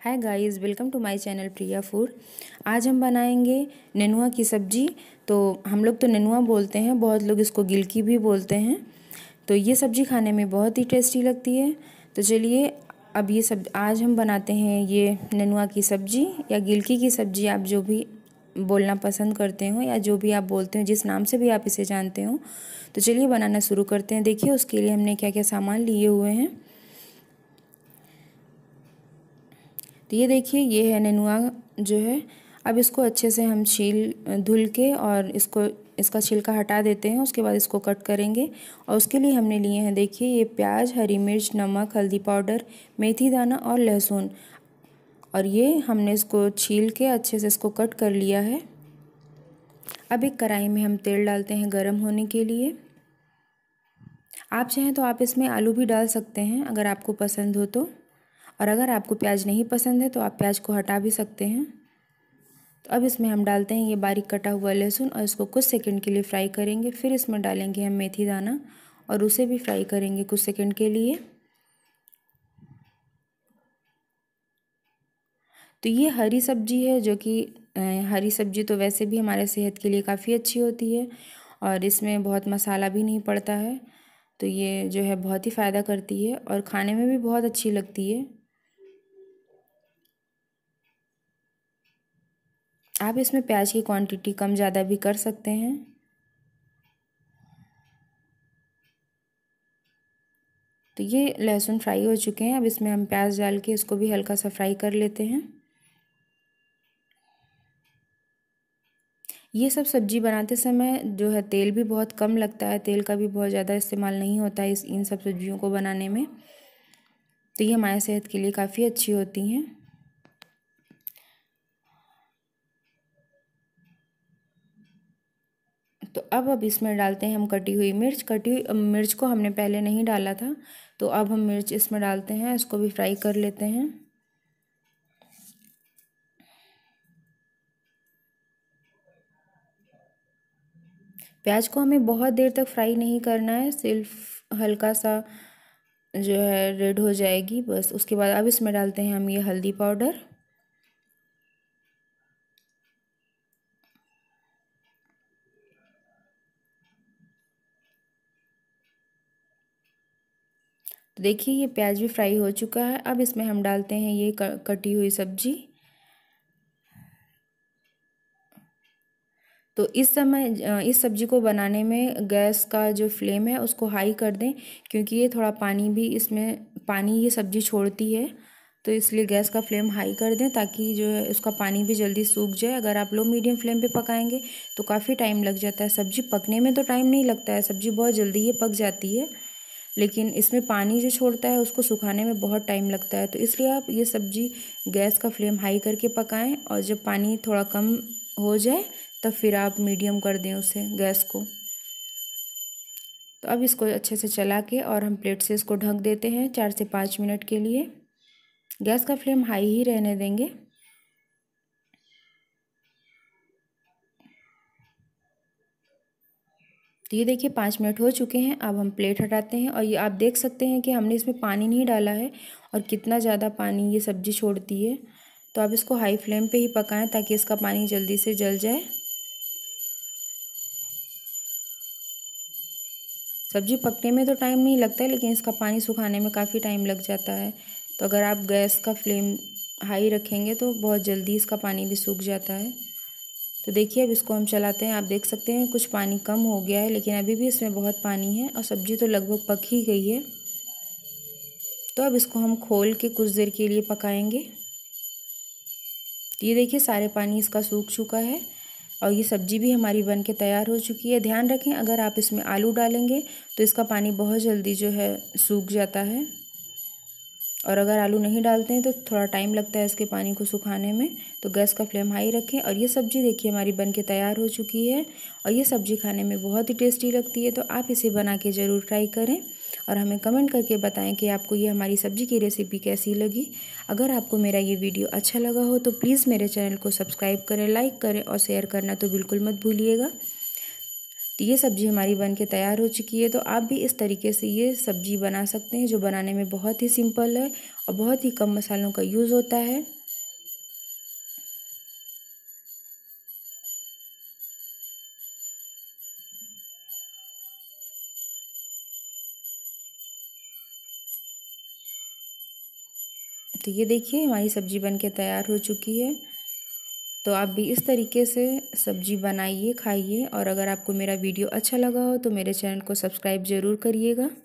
hi guys welcome to my channel Priya food आज हम बनाएंगे ननुआ की सब्ज़ी तो हम लोग तो ननुआ बोलते हैं बहुत लोग इसको गिलकी भी बोलते हैं तो ये सब्ज़ी खाने में बहुत ही टेस्टी लगती है तो चलिए अब ये सब आज हम बनाते हैं ये ननुआ की सब्ज़ी या गिलकी की सब्ज़ी आप जो भी बोलना पसंद करते हो या जो भी आप बोलते हो जिस नाम से भी आप इसे जानते हो तो चलिए बनाना शुरू करते हैं देखिए उसके लिए हमने क्या क्या सामान लिए हुए हैं तो ये देखिए ये है नेनुआ जो है अब इसको अच्छे से हम छील धुल के और इसको इसका छिलका हटा देते हैं उसके बाद इसको कट करेंगे और उसके लिए हमने लिए हैं देखिए ये प्याज हरी मिर्च नमक हल्दी पाउडर मेथी दाना और लहसुन और ये हमने इसको छील के अच्छे से इसको कट कर लिया है अब एक कढ़ाई में हम तेल डालते हैं गर्म होने के लिए आप चाहें तो आप इसमें आलू भी डाल सकते हैं अगर आपको पसंद हो तो और अगर आपको प्याज नहीं पसंद है तो आप प्याज को हटा भी सकते हैं तो अब इसमें हम डालते हैं ये बारीक कटा हुआ लहसुन और इसको कुछ सेकंड के लिए फ्राई करेंगे फिर इसमें डालेंगे हम मेथी दाना और उसे भी फ्राई करेंगे कुछ सेकंड के लिए तो ये हरी सब्जी है जो कि हरी सब्जी तो वैसे भी हमारे सेहत के लिए काफ़ी अच्छी होती है और इसमें बहुत मसाला भी नहीं पड़ता है तो ये जो है बहुत ही फ़ायदा करती है और खाने में भी बहुत अच्छी लगती है आप इसमें प्याज की क्वांटिटी कम ज़्यादा भी कर सकते हैं तो ये लहसुन फ्राई हो चुके हैं अब इसमें हम प्याज डाल के इसको भी हल्का सा फ्राई कर लेते हैं ये सब सब्जी बनाते समय जो है तेल भी बहुत कम लगता है तेल का भी बहुत ज़्यादा इस्तेमाल नहीं होता है इस इन सब सब्जियों को बनाने में तो ये हमारे सेहत के लिए काफ़ी अच्छी होती हैं तो अब अब इसमें डालते हैं हम कटी हुई मिर्च कटी हुई मिर्च को हमने पहले नहीं डाला था तो अब हम मिर्च इसमें डालते हैं इसको भी फ्राई कर लेते हैं प्याज को हमें बहुत देर तक फ्राई नहीं करना है सिर्फ हल्का सा जो है रेड हो जाएगी बस उसके बाद अब इसमें डालते हैं हम ये हल्दी पाउडर तो देखिए ये प्याज भी फ्राई हो चुका है अब इसमें हम डालते हैं ये कटी हुई सब्जी तो इस समय इस सब्ज़ी को बनाने में गैस का जो फ्लेम है उसको हाई कर दें क्योंकि ये थोड़ा पानी भी इसमें पानी ये सब्ज़ी छोड़ती है तो इसलिए गैस का फ्लेम हाई कर दें ताकि जो है उसका पानी भी जल्दी सूख जाए अगर आप लो मीडियम फ्लेम पे पकाएंगे तो काफ़ी टाइम लग जाता है सब्ज़ी पकने में तो टाइम नहीं लगता है सब्ज़ी बहुत जल्दी ये पक जाती है लेकिन इसमें पानी जो छोड़ता है उसको सुखाने में बहुत टाइम लगता है तो इसलिए आप ये सब्ज़ी गैस का फ्लेम हाई करके पकाएँ और जब पानी थोड़ा कम हो जाए तब फिर आप मीडियम कर दें उसे गैस को तो अब इसको अच्छे से चला के और हम प्लेट से इसको ढक देते हैं चार से पाँच मिनट के लिए गैस का फ्लेम हाई ही रहने देंगे तो ये देखिए पाँच मिनट हो चुके हैं अब हम प्लेट हटाते हैं और ये आप देख सकते हैं कि हमने इसमें पानी नहीं डाला है और कितना ज़्यादा पानी ये सब्ज़ी छोड़ती है तो आप इसको हाई फ्लेम पे ही पकाएं ताकि इसका पानी जल्दी से जल जाए सब्ज़ी पकने में तो टाइम नहीं लगता है लेकिन इसका पानी सुखाने में काफ़ी टाइम लग जाता है तो अगर आप गैस का फ्लेम हाई रखेंगे तो बहुत जल्दी इसका पानी भी सूख जाता है तो देखिए अब इसको हम चलाते हैं आप देख सकते हैं कुछ पानी कम हो गया है लेकिन अभी भी इसमें बहुत पानी है और सब्ज़ी तो लगभग पक ही गई है तो अब इसको हम खोल के कुछ देर के लिए पकाएंगे ये देखिए सारे पानी इसका सूख चुका है और ये सब्जी भी हमारी बन के तैयार हो चुकी है ध्यान रखें अगर आप इसमें आलू डालेंगे तो इसका पानी बहुत जल्दी जो है सूख जाता है और अगर आलू नहीं डालते हैं तो थोड़ा टाइम लगता है इसके पानी को सुखाने में तो गैस का फ्लेम हाई रखें और ये सब्ज़ी देखिए हमारी बन के तैयार हो चुकी है और ये सब्ज़ी खाने में बहुत ही टेस्टी लगती है तो आप इसे बना के ज़रूर ट्राई करें और हमें कमेंट करके बताएं कि आपको ये हमारी सब्जी की रेसिपी कैसी लगी अगर आपको मेरा ये वीडियो अच्छा लगा हो तो प्लीज़ मेरे चैनल को सब्सक्राइब करें लाइक करें और शेयर करना तो बिल्कुल मत भूलिएगा तो ये सब्ज़ी हमारी बन के तैयार हो चुकी है तो आप भी इस तरीके से ये सब्ज़ी बना सकते हैं जो बनाने में बहुत ही सिंपल है और बहुत ही कम मसालों का यूज़ होता है तो ये देखिए हमारी सब्ज़ी बनके तैयार हो चुकी है तो आप भी इस तरीके से सब्ज़ी बनाइए खाइए और अगर आपको मेरा वीडियो अच्छा लगा हो तो मेरे चैनल को सब्सक्राइब ज़रूर करिएगा